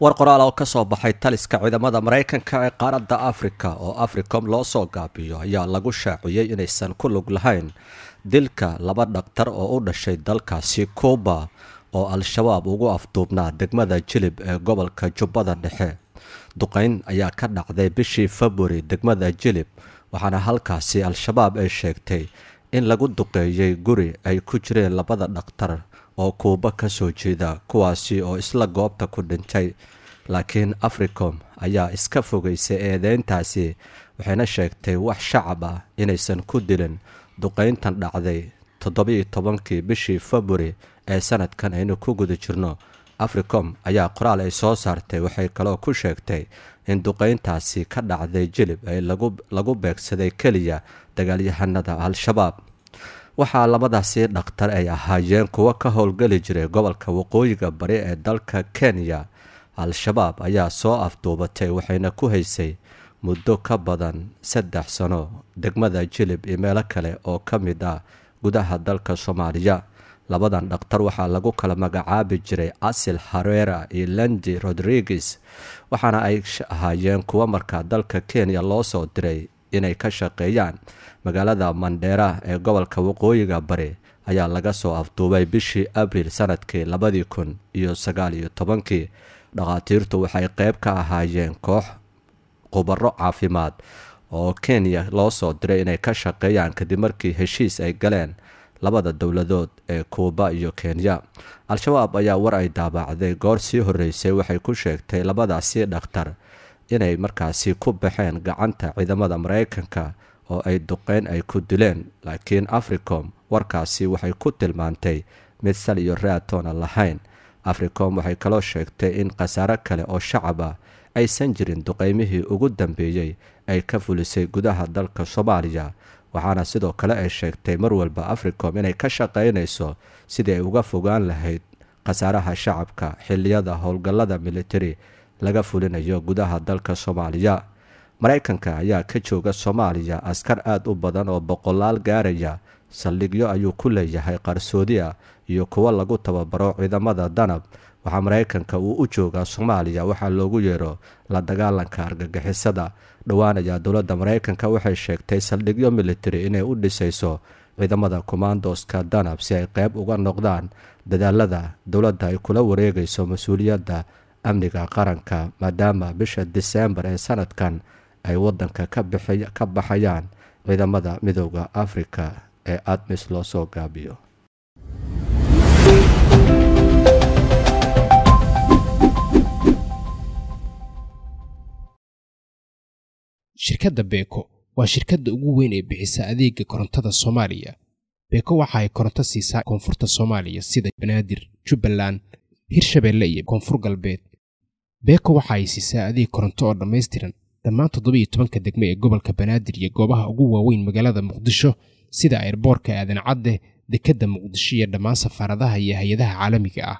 war qoraal oo kasoo baxay taliska ciidamada maraykanka ee qaaradda afrika oo africom loo soo gaabiyo ayaa lagu shaaciyey inaysan ku lug lahayn dilka laba dhaktar oo u dhashay dalkaasi kuuba oo al-shabaab ugu afduubnaa degmada jilib ee gobolka jubbada dhexe duqayn ayaa ka dhacday bishii februari degmada jilib waxaana halkaasi al-shabaab ay sheegtay in lagu duqeeyey guri ay ku jireen labada dhaktar oo kuuba ka soo jeeda kuwaasi oo isla goobta ku dhintay laakiin africom ayaa iska fogeysay eedeyntaasi waxayna sheegtay wax shacab ah inaysan ku dilin duqayntan dhacday toddobiiyo tobankii bishii februari ee sanadkan aynu ku guda jirno africom ayaa qoraal ay soo saartay waxay kaloo ku sheegtay in duqayntaasi ka dhacday jilib ay lagu beegsaday keliya dagaalyahanada al-shabaab waxaa labadaasi dhakhtar ay ahaayeen kuwa ka howlgeli jiray gobolka waqooyiga bari ee dalka kenya al-shabaab ayaa soo afduubatay waxayna ku haysay muddo ka badan saddex sano degmada jilib iyo meelo kale oo ka mid ah gudaha dalka soomaaliya labadan dhakhtar waxaa lagu kala magacaabi jiray asil harera iyo landi rodriguez waxaana ay ahaayeen kuwa markaa dalka kenya loo soo diray inay ka shaqeeyaan magaalada mandheera ee gobolka waqooyiga bari ayaa laga soo afduubay bishii abriil sanadkii labadii kun iyo sagaal iyo tobankii dhakhaatiirtu waxay qeyb ka ahaayeen koox khubaro caafimaad oo kenya loo soo diray inay ka shaqeeyaan kadib markii heshiis ay galeen labada dowladood ee kuuba iyo kenya al-shabaab ayaa war ay daabacday goor sii horreysay waxay ku sheegtay labadaasi dhakhtar inay markaasi ku baxeen gacanta ciidamada maraykanka oo ay duqeyn ay ku dileen laakiin africom warkaasi waxay ku tilmaantay mid sal iyo raatoona lahayn africom waxay kaloo sheegtay in khasaaro kale oo shacab ah aysan jirin duqeymihii ugu dambeeyey ay ka fulisay gudaha dalka soomaaliya waxaana sidoo kale ay sheegtay mar walba africom inay ka shaqaynayso sidii ay uga fogaan lahayd khasaaraha shacabka xilliyada howlgallada militari laga fulinayo gudaha dalka soomaaliya maraykanka ayaa ka jooga soomaaliya askar aada u badan oo boqolaal gaaraya saldhigyo ayuu ku leeyahay qarsoodi ah iyo kuwo lagu tababaro ciidamada danab waxaa maraykanka uu u joogaa soomaaliya waxaa loogu yeero la dagaalanka argagixisada dhowaanayaa dowladda maraykanka waxay sheegtay saldhigyo militari inay u dhisayso ciidamada kommandoska danab si ay qeyb uga noqdaan dadaalada dowladda ay kula wareegayso mas-uuliyadda amniga qaranka maadaama bisha diseembar ee sanadkan ay wadanka ka baxayaan ciidamada midooda afrika ee admis loo soo gaabiyo shirkadda beeko waa shirkadda ugu weyn ee bixisa adeega korontada soomaaliya beeko waxa ay koronto siisaa koonfurta soomaaliya sida banaadir jubbaland hirshabeelle iyo koonfur galbeed beeko waxa ay siisaa adeeg koronto oo dhammaystiran dhammaan toddobiyo tobanka degmo ee gobolka banaadir iyo goobaha ugu waaweyn magaalada muqdisho sida airboorka aadan cadde dekedda muqdisho iyo dhammaan safaaradaha iyo hay-adaha caalamiga ah